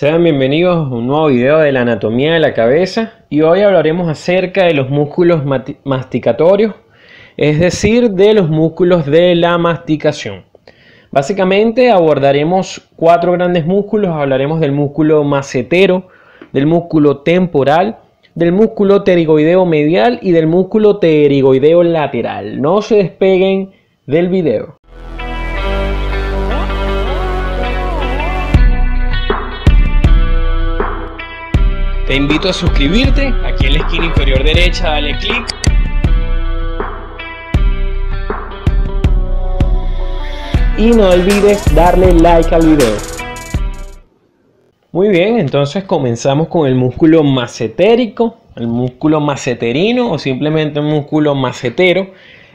Sean bienvenidos a un nuevo video de la anatomía de la cabeza y hoy hablaremos acerca de los músculos masticatorios, es decir, de los músculos de la masticación. Básicamente abordaremos cuatro grandes músculos, hablaremos del músculo macetero, del músculo temporal, del músculo pterigoideo medial y del músculo pterigoideo lateral. No se despeguen del video. Te invito a suscribirte aquí en la esquina inferior derecha, dale clic. Y no olvides darle like al video. Muy bien, entonces comenzamos con el músculo macetérico, el músculo maceterino o simplemente el músculo macetero.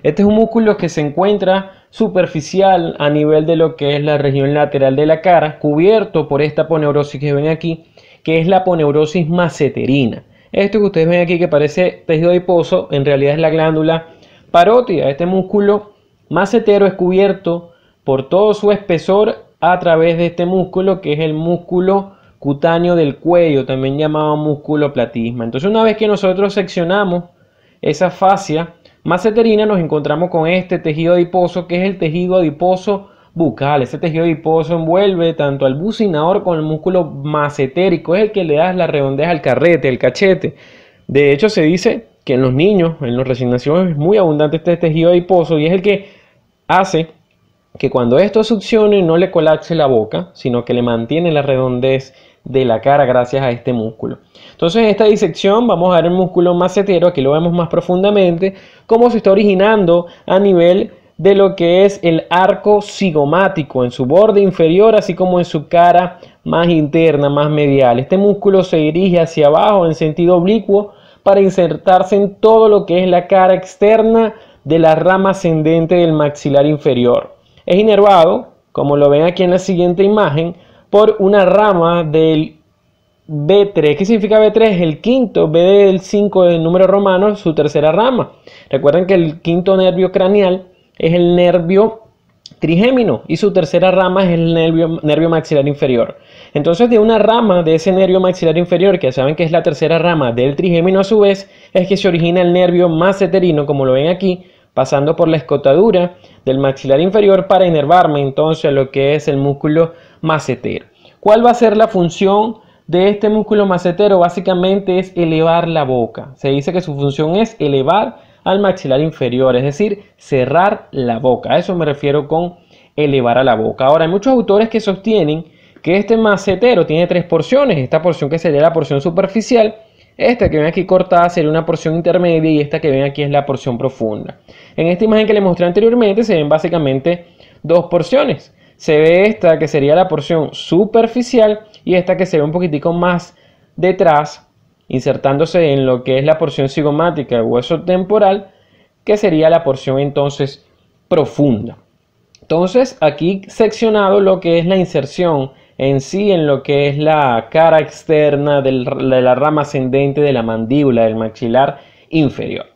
Este es un músculo que se encuentra superficial a nivel de lo que es la región lateral de la cara, cubierto por esta poneurosis que ven aquí que es la poneurosis maceterina. Esto que ustedes ven aquí que parece tejido adiposo, en realidad es la glándula parótida. Este músculo macetero es cubierto por todo su espesor a través de este músculo que es el músculo cutáneo del cuello, también llamado músculo platisma. Entonces una vez que nosotros seccionamos esa fascia maceterina nos encontramos con este tejido adiposo que es el tejido adiposo bucal. Ese tejido adiposo envuelve tanto al bucinador como el músculo macetérico, es el que le da la redondez al carrete, el cachete. De hecho, se dice que en los niños, en los resignaciones es muy abundante este tejido adiposo y es el que hace que cuando esto succione no le colapse la boca, sino que le mantiene la redondez de la cara gracias a este músculo. Entonces en esta disección vamos a ver el músculo masetero, aquí lo vemos más profundamente, cómo se está originando a nivel de lo que es el arco cigomático en su borde inferior, así como en su cara más interna, más medial. Este músculo se dirige hacia abajo en sentido oblicuo para insertarse en todo lo que es la cara externa de la rama ascendente del maxilar inferior. Es inervado, como lo ven aquí en la siguiente imagen, por una rama del B3. ¿Qué significa B3? Es el quinto, B del 5 del número romano, su tercera rama. Recuerden que el quinto nervio craneal es el nervio trigémino y su tercera rama es el nervio, nervio, maxilar inferior. Entonces de una rama de ese nervio maxilar inferior, que saben que es la tercera rama del trigémino a su vez, es que se origina el nervio maseterino, como lo ven aquí, pasando por la escotadura del maxilar inferior para inervarme entonces lo que es el músculo macetero. ¿Cuál va a ser la función de este músculo macetero? Básicamente es elevar la boca. Se dice que su función es elevar al maxilar inferior, es decir, cerrar la boca. A eso me refiero con elevar a la boca. Ahora, hay muchos autores que sostienen que este macetero tiene tres porciones. Esta porción que sería la porción superficial, esta que ven aquí cortada sería una porción intermedia y esta que ven aquí es la porción profunda. En esta imagen que les mostré anteriormente se ven básicamente dos porciones. Se ve esta que sería la porción superficial y esta que se ve un poquitico más detrás insertándose en lo que es la porción cigomática del hueso temporal, que sería la porción entonces profunda. Entonces aquí seccionado lo que es la inserción en sí, en lo que es la cara externa de la rama ascendente de la mandíbula, del maxilar inferior.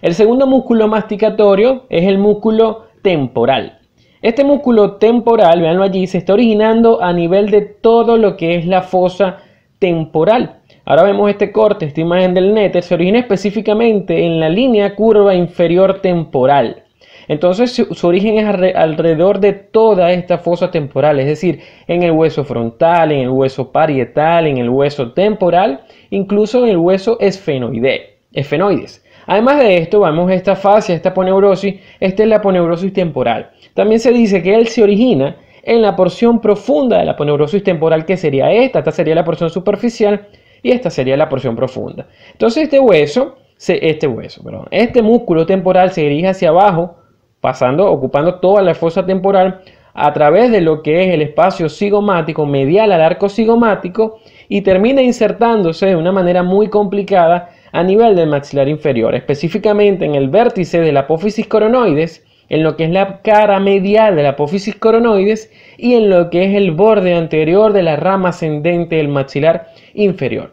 El segundo músculo masticatorio es el músculo temporal. Este músculo temporal, veanlo allí, se está originando a nivel de todo lo que es la fosa temporal. Ahora vemos este corte, esta imagen del nether, se origina específicamente en la línea curva inferior temporal. Entonces su, origen es alrededor de toda esta fosa temporal, es decir, en el hueso frontal, en el hueso parietal, en el hueso temporal, incluso en el hueso esfenoides. Además de esto, vamos a esta fascia, esta poneurosis, esta es la poneurosis temporal. También se dice que él se origina en la porción profunda de la poneurosis temporal, que sería esta, esta sería la porción superficial, y esta sería la porción profunda. Entonces este hueso, este hueso, perdón, este músculo temporal se dirige hacia abajo, pasando, ocupando toda la fosa temporal a través de lo que es el espacio cigomático medial al arco cigomático y termina insertándose de una manera muy complicada a nivel del maxilar inferior, específicamente en el vértice de la apófisis coronoides, en lo que es la cara medial de la apófisis coronoides y en lo que es el borde anterior de la rama ascendente del maxilar inferior.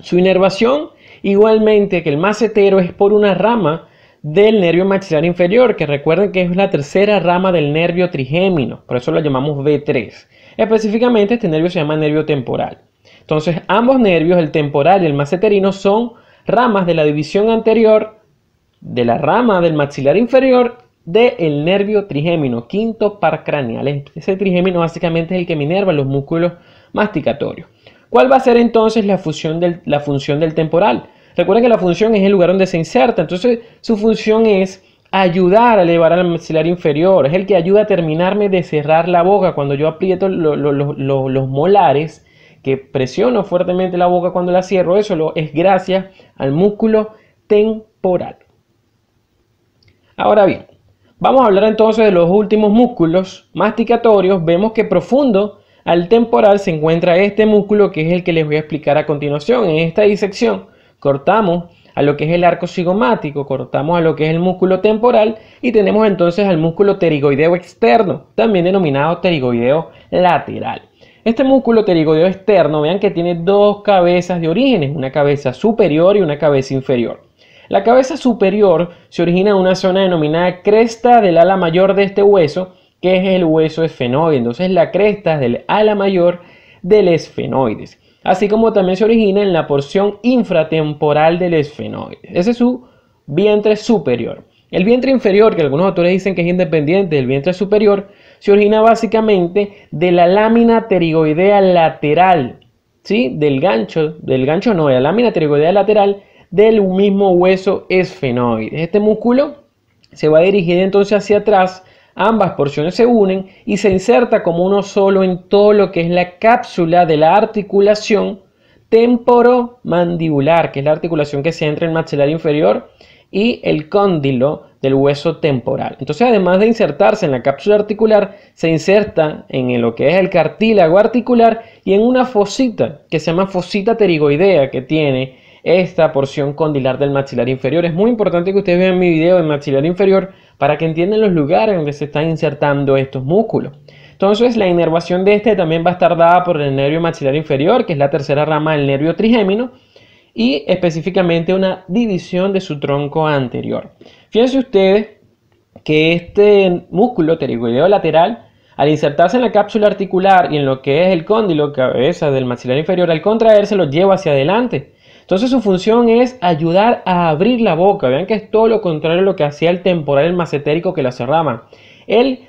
Su inervación, igualmente que el macetero, es por una rama del nervio maxilar inferior, que recuerden que es la tercera rama del nervio trigémino, por eso lo llamamos v 3 Específicamente este nervio se llama nervio temporal. Entonces ambos nervios, el temporal y el maceterino, son ramas de la división anterior de la rama del maxilar inferior del nervio trigémino, quinto par craneal. Ese trigémino básicamente es el que minerva los músculos masticatorios. ¿Cuál va a ser entonces la, función del, temporal? Recuerden que la función es el lugar donde se inserta, entonces su función es ayudar a elevar al maxilar inferior, es el que ayuda a terminarme de cerrar la boca cuando yo aprieto los molares, que presiono fuertemente la boca cuando la cierro, eso es gracias al músculo temporal. Ahora bien, vamos a hablar entonces de los últimos músculos masticatorios, vemos que profundo al temporal se encuentra este músculo que es el que les voy a explicar a continuación. En esta disección cortamos a lo que es el arco cigomático, cortamos a lo que es el músculo temporal y tenemos entonces al músculo pterigoideo externo, también denominado pterigoideo lateral. Este músculo pterigoideo externo, vean que tiene dos cabezas de origen: una cabeza superior y una cabeza inferior. La cabeza superior se origina en una zona denominada cresta del ala mayor de este hueso, que es el hueso esfenoide. Entonces la cresta del ala mayor del esfenoides, así como también se origina en la porción infratemporal del esfenoides. Ese es su vientre superior. El vientre inferior, que algunos autores dicen que es independiente del vientre superior, se origina básicamente de la lámina pterigoidea lateral, ¿sí? Del gancho, del gancho no, de la lámina pterigoidea lateral del mismo hueso esfenoides. Este músculo se va a dirigir entonces hacia atrás Ambas porciones se unen y se inserta como uno solo en todo lo que es la cápsula de la articulación temporomandibular, que es la articulación que se entra en el maxilar inferior y el cóndilo del hueso temporal. Entonces, además de insertarse en la cápsula articular, se inserta en lo que es el cartílago articular y en una fosita que se llama fosita pterigoidea que tiene esta porción condilar del maxilar inferior. Es muy importante que ustedes vean mi video del maxilar inferior para que entiendan los lugares donde se están insertando estos músculos. Entonces, la inervación de este también va a estar dada por el nervio maxilar inferior, que es la tercera rama del nervio trigémino, y específicamente una división de su tronco anterior. Fíjense ustedes que este músculo pterigoideo lateral, al insertarse en la cápsula articular y en lo que es el cóndilo, cabeza del maxilar inferior, al contraerse lo lleva hacia adelante. Entonces su función es ayudar a abrir la boca. Vean que es todo lo contrario a lo que hacía el temporal, el etérico que la cerraba. El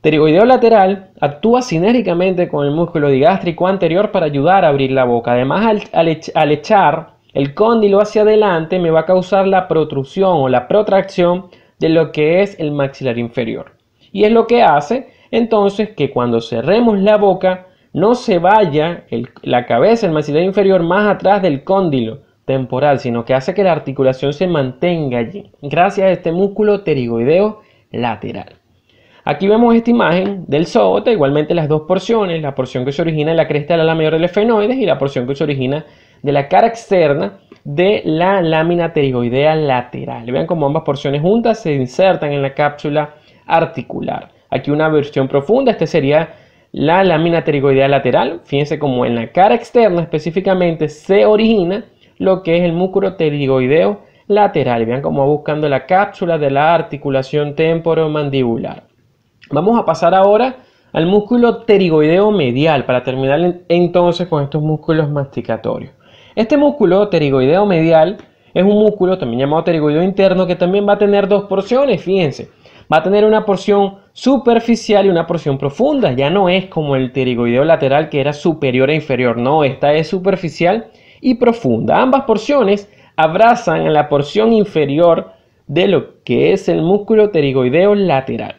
pterigoideo lateral actúa sinérgicamente con el músculo digástrico anterior para ayudar a abrir la boca. Además, al, al echar el cóndilo hacia adelante me va a causar la protrusión o la protracción de lo que es el maxilar inferior. Y es lo que hace entonces que cuando cerremos la boca no se vaya la cabeza, el maxilar inferior más atrás del cóndilo temporal, sino que hace que la articulación se mantenga allí, gracias a este músculo pterigoideo lateral. Aquí vemos esta imagen del zoota, igualmente las dos porciones, la porción que se origina en la cresta de la lámina del esfenoides y la porción que se origina de la cara externa de la lámina pterigoidea lateral. Vean cómo ambas porciones juntas se insertan en la cápsula articular. Aquí una versión profunda, este sería la lámina pterigoidea lateral, fíjense como en la cara externa específicamente se origina lo que es el músculo pterigoideo lateral. Vean cómo va buscando la cápsula de la articulación temporomandibular. Vamos a pasar ahora al músculo pterigoideo medial para terminar entonces con estos músculos masticatorios. Este músculo pterigoideo medial es un músculo también llamado pterigoideo interno que también va a tener dos porciones, fíjense va a tener una porción superficial y una porción profunda. Ya no es como el pterigoideo lateral que era superior e inferior. No, esta es superficial y profunda. Ambas porciones abrazan la porción inferior de lo que es el músculo pterigoideo lateral.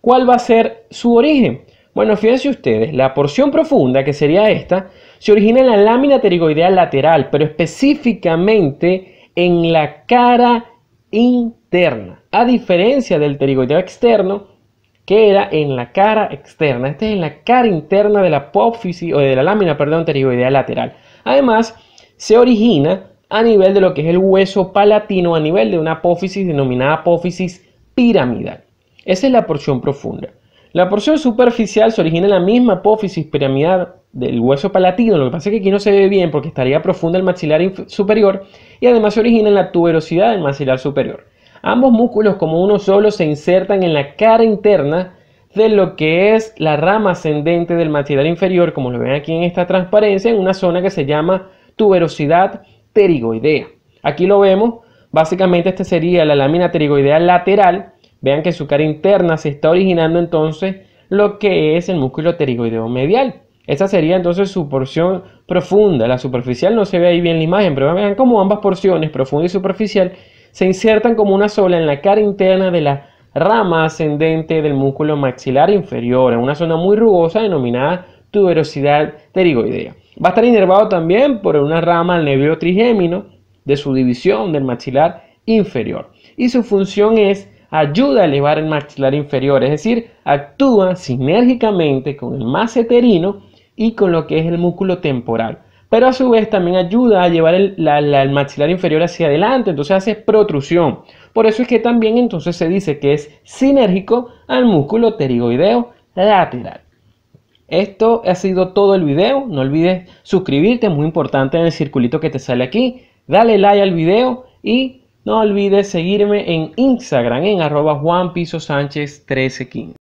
¿Cuál va a ser su origen? Bueno, fíjense ustedes, la porción profunda, que sería esta, se origina en la lámina pterigoidea lateral, pero específicamente en la cara interna, a diferencia del pterigoideo externo, que era en la cara externa. Este es en la cara interna de la apófisis o de la lámina, perdón, pterigoidea lateral. Además, se origina a nivel de lo que es el hueso palatino, a nivel de una apófisis denominada apófisis piramidal. Esa es la porción profunda. La porción superficial se origina en la misma apófisis piramidal del hueso palatino, lo que pasa es que aquí no se ve bien porque estaría profunda el maxilar superior y además se origina en la tuberosidad del maxilar superior. Ambos músculos como uno solo se insertan en la cara interna de lo que es la rama ascendente del maxilar inferior, como lo ven aquí en esta transparencia, en una zona que se llama tuberosidad pterigoidea. Aquí lo vemos, básicamente esta sería la lámina pterigoidea lateral Vean que su cara interna se está originando entonces lo que es el músculo pterigoideo medial. Esa sería entonces su porción profunda. La superficial no se ve ahí bien la imagen, pero vean cómo ambas porciones, profunda y superficial, se insertan como una sola en la cara interna de la rama ascendente del músculo maxilar inferior, en una zona muy rugosa denominada tuberosidad pterigoidea. Va a estar inervado también por una rama al nervio trigémino de su división del maxilar inferior. Y su función es ayuda a elevar el maxilar inferior, es decir, actúa sinérgicamente con el eterino y con lo que es el músculo temporal. Pero a su vez también ayuda a llevar el, el maxilar inferior hacia adelante, entonces hace protrusión. Por eso es que también entonces se dice que es sinérgico al músculo pterigoideo lateral. Esto ha sido todo el video, no olvides suscribirte, es muy importante en el circulito que te sale aquí, dale like al video y no olvides seguirme en Instagram en arroba Sánchez 1315